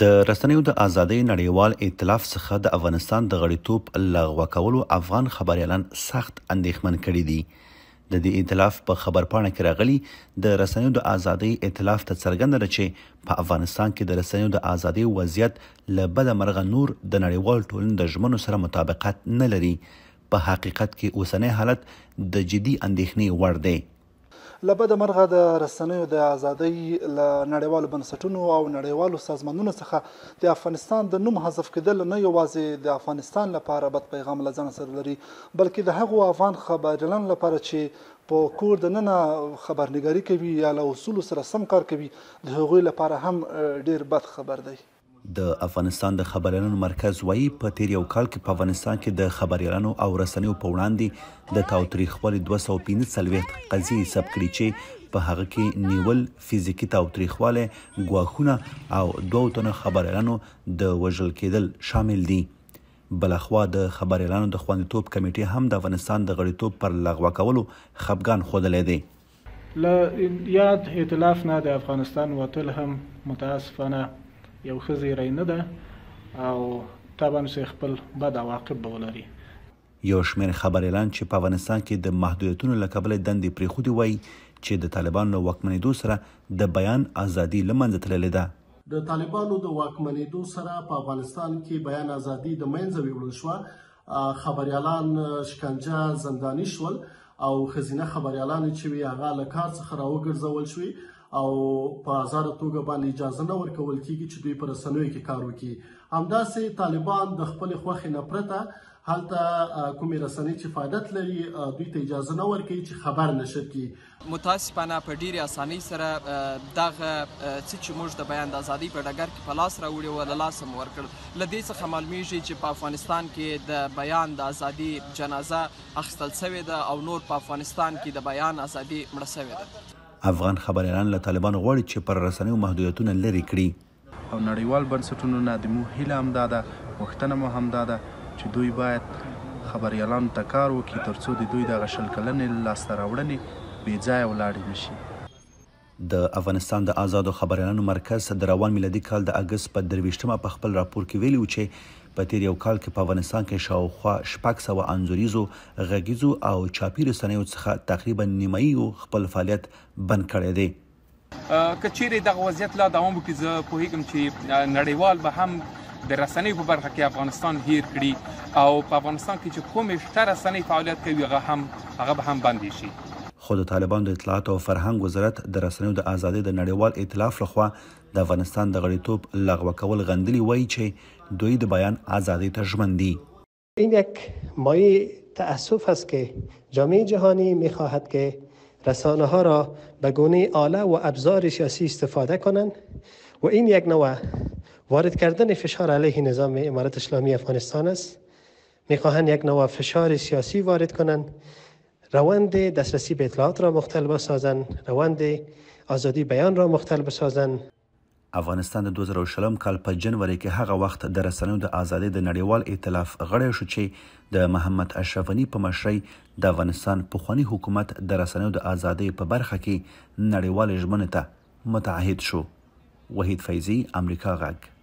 د رسنیو د ازادۍ نړیوال ائتلاف څخه د افغانستان د غړیتوب لغوه کولو افغان خبريالان سخت اندېښمن کړي دي د دې ائتلاف په خبر پاڼه کې راغلي د رسنیو د ازادۍ ائتلاف ته څرګنده ده چې په افغانستان کې د رسنیو د ازادۍ وضعیت له بده مرغه نور د نړیوال ټولن د ژمنو سره مطابقت نه لري په حقیقت کې اوسنۍ حالت د جدي اندېښنې وړ دی لبد مرغه د رسنیو د ازادۍ ل نړیوالو بنسټونو او نړیوالو سازمانونو څخه د افغانستان د نوم حذف کېدل نه یوازې د افغانستان لپاره بد پیغام لزان سره لري بلکې د هغو افغان خبريالانو لپاره چې په کور د نن خبرنګاری کوي یا له اصول سره سم کار کوي د هغوی لپاره هم ډیر بد خبر دی د افغانستان د خبريالانو مرکز وایي په تیر یو کال کې په افغانستان کې د خبريالانو او رسنیو په وړاندې د تاوتریخوالي 215 قضیه سب کړی چې په هغه کې نیول فزیکی تاوتریخواله غواخونه او دوه تنه خبريالانو د وژل کېدل شامل دي بلخوا د خبريالانو د خوندیتوب کمیټې هم د افغانستان د غړیتوب پر لغوه کولو خپګان خودلې دي ل یاد ائتلاف نه د افغانستان وتل هم متاسفانه یو ښه زیری نه ده او طبعا چې خپل بد عواقب به ولري یو شمیر خبر اعلان چې په افغانستان کې د محدودیتونو لکبل دندې پریخودي وای چې د طالبانو واکمنېدو سره د بیان ازادي لمنځه تللې ده د طالبانو د واکمنېدو سره په افغانستان کې بیان ازادي د منځه ویوړل شو خبريالان شکنجه زنداني شول او خزینه خبريالان چې وی هغه لکار څخه راوګرځول شوی او په آزاد توګه باندې اجازه نه ورکول کیږي چې دوی پر رسنوي کې کار وکړي همداسې طالبان د خپل خوخي نفرته هلته کومې رسنۍ چې فعالیت لري دوی ته اجازه نه ورکوي چې خبر نشر کړي متاسفانه په ډیره اسانۍ سره دغه څه چې موږ د بیان د ازادۍ په ډګر کې په لاس راوړي او له لاس هم ورکړ لدې څخه معلومیږي چې په افغانستان کې د بیان د ازادۍ جنازه اخستل شوې ده او نور په افغانستان کې د بیان ازادي مړ شوې ده افغان خبريالان له طالبانو غواړي چې پر رسنیو محدودیتونه لرې کړي او نړیوال بنسټونو نه د مو هیله همدا ده غوښتنه مو همدا ده چې دوی باید خبريالانو ته کار وکړي ترڅو د دوی د غشل کلنې لاسته راوړنې بې ځایه ولاړې نشي د افغانستان د آزادو خبريالانو مرکز د روان میلادي کال د اگست په درويشتمه په خپل راپور کې ویلي و چې په تیر یو کال کې په افغانستان کې شاوخوا شپږ سوه انزوريزو غږیزو او چاپي رسنیو څخه تقریبا نیمایي خپل فعالیت بند کړی دی کچېری د وضعیت لا دوام وکړي زه په هیګم چې نړیوال به هم د رسنۍ په برخه کې افغانستان هیر کړي او په افغانستان کې چې کومې شته رسنۍ فعالیت کوي هغه هم هغه به هم باندې شي خو د طالبانو د اطلاعات او فرهنګ وزارت د رسنیو د ازادۍ د نړیوال ائتلاف لخوا د افغانستان د غړیتوب لغوه کول غندلی وایي چې دوی د بیان ازادۍ ته ژمن دي این یک مایه تأسف است که جامعه جهانی میخواهد که رسانه ها را به گونه آله و ابزار سیاسی استفاده کنند و این یک نوع وارد کردن فشار علیه نظام امارت اسلامی افغانستان است میخواهند یک نوع فشار سیاسی وارد کنند روند دسترسی به اطلاعات را مختل بسازند روند آزادی بیان را مختل بسازند افغانستان د 2040 کال په جنوري کې هغه وخت د رسنیو د ازادۍ د نړیوال ائتلاف غړی شو چې د محمد اشرف غنی په مشرۍ د افغانستان پخوانی حکومت د رسنیو د ازادۍ په برخه کې نړیوال ژمنه ته متعهد شو وحید فیضی امریکا غږ